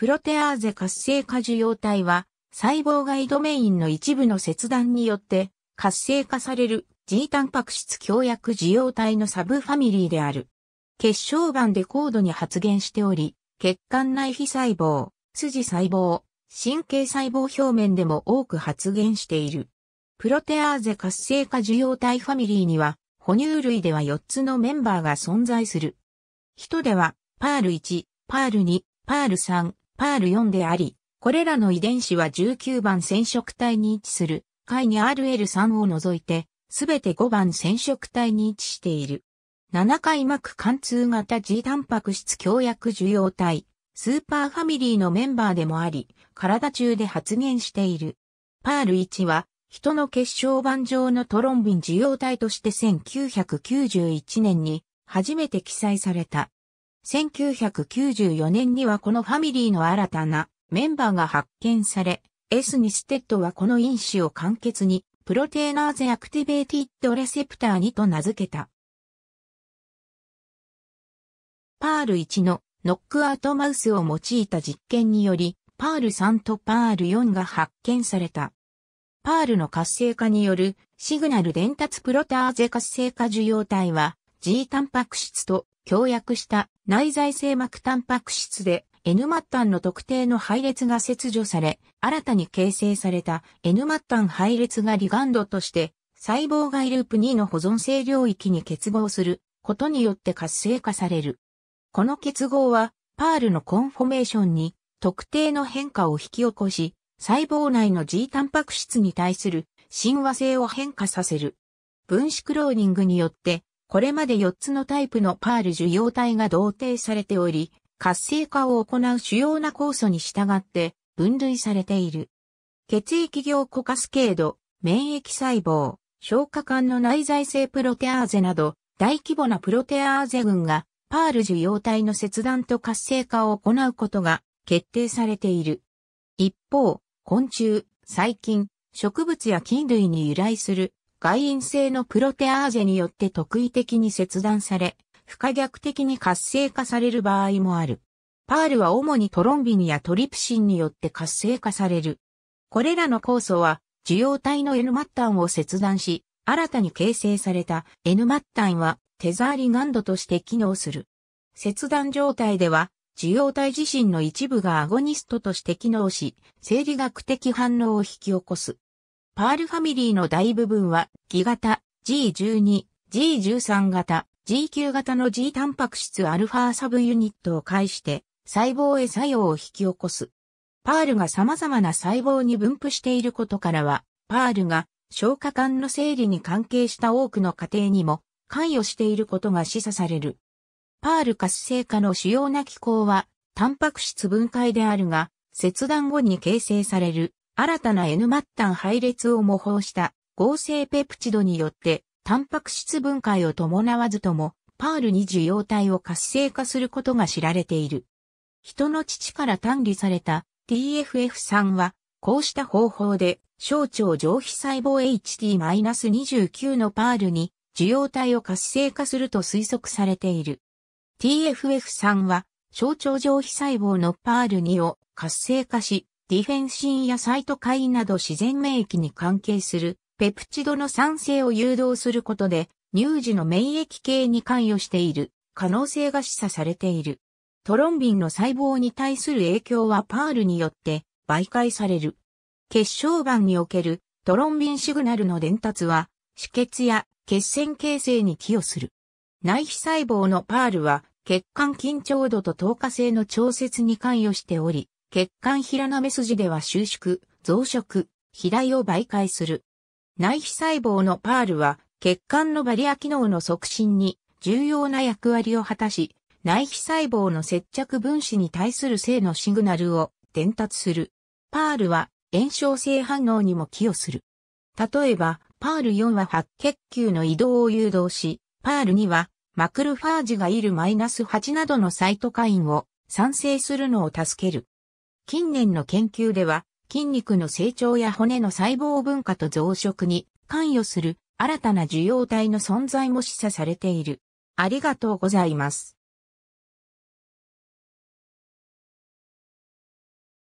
プロテアーゼ活性化受容体は、細胞外ドメインの一部の切断によって、活性化される G タンパク質強薬受容体のサブファミリーである。血小板で高度に発現しており、血管内皮細胞、筋細胞、神経細胞表面でも多く発現している。プロテアーゼ活性化受容体ファミリーには、哺乳類では4つのメンバーが存在する。人では、パール1、パール2、パール3、パール4であり、これらの遺伝子は19番染色体に位置する、階に RL3 を除いて、すべて5番染色体に位置している。7回膜貫通型 G タンパク質強薬受容体、スーパーファミリーのメンバーでもあり、体中で発現している。パール1は、人の結晶板状のトロンビン受容体として1991年に初めて記載された。1994年にはこのファミリーの新たなメンバーが発見され、S ニステッドはこの因子を簡潔にプロテイナーゼアクティベーティッドレセプター2と名付けた。パール1のノックアウトマウスを用いた実験により、パール3とパール4が発見された。パールの活性化によるシグナル伝達プロターゼ活性化受容体は G タンパク質と協約した内在性膜タンパク質で N 末端の特定の配列が切除され、新たに形成された N 末端配列がリガンドとして細胞外ループ2の保存性領域に結合することによって活性化される。この結合は、パールのコンフォメーションに特定の変化を引き起こし、細胞内の G タンパク質に対する親和性を変化させる。分子クローニングによってこれまで4つのタイプのパール受容体が同定されており、活性化を行う主要な酵素に従って分類されている。血液凝固カスケード、免疫細胞、消化管の内在性プロテアーゼなど、大規模なプロテアーゼ群が、パール受容体の切断と活性化を行うことが決定されている。一方、昆虫、細菌、植物や菌類に由来する外因性のプロテアーゼによって特異的に切断され、不可逆的に活性化される場合もある。パールは主にトロンビニやトリプシンによって活性化される。これらの酵素は、受容体の N 末端を切断し、新たに形成された N 末端はテザーリガンドとして機能する。切断状態では、受容体自身の一部がアゴニストとして機能し、生理学的反応を引き起こす。パールファミリーの大部分は、ギ型、G12、G13 型、G9 型の G タンパク質アルファサブユニットを介して細胞へ作用を引き起こす。パールが様々な細胞に分布していることからは、パールが消化管の整理に関係した多くの過程にも関与していることが示唆される。パール活性化の主要な機構は、タンパク質分解であるが、切断後に形成される新たな N 末端配列を模倣した合成ペプチドによって、タンパク質分解を伴わずとも、パールに受容体を活性化することが知られている。人の父から単理された TFF3 は、こうした方法で、小腸上皮細胞 HT-29 のパールに受容体を活性化すると推測されている。TFF3 は、小腸上皮細胞のパール2を活性化し、ディフェンシンやサイトカインなど自然免疫に関係するペプチドの酸性を誘導することで乳児の免疫系に関与している可能性が示唆されている。トロンビンの細胞に対する影響はパールによって媒介される。血小板におけるトロンビンシグナルの伝達は止血や血栓形成に寄与する。内皮細胞のパールは血管緊張度と透過性の調節に関与しており、血管平目筋では収縮、増殖、肥大を媒介する。内皮細胞のパールは血管のバリア機能の促進に重要な役割を果たし、内皮細胞の接着分子に対する性のシグナルを伝達する。パールは炎症性反応にも寄与する。例えば、パール4は白血球の移動を誘導し、パール2はマクロファージがいるマイナス8などのサイトカインを産生するのを助ける。近年の研究では、筋肉の成長や骨の細胞分化と増殖に関与する新たな受容体の存在も示唆されている。ありがとうございます。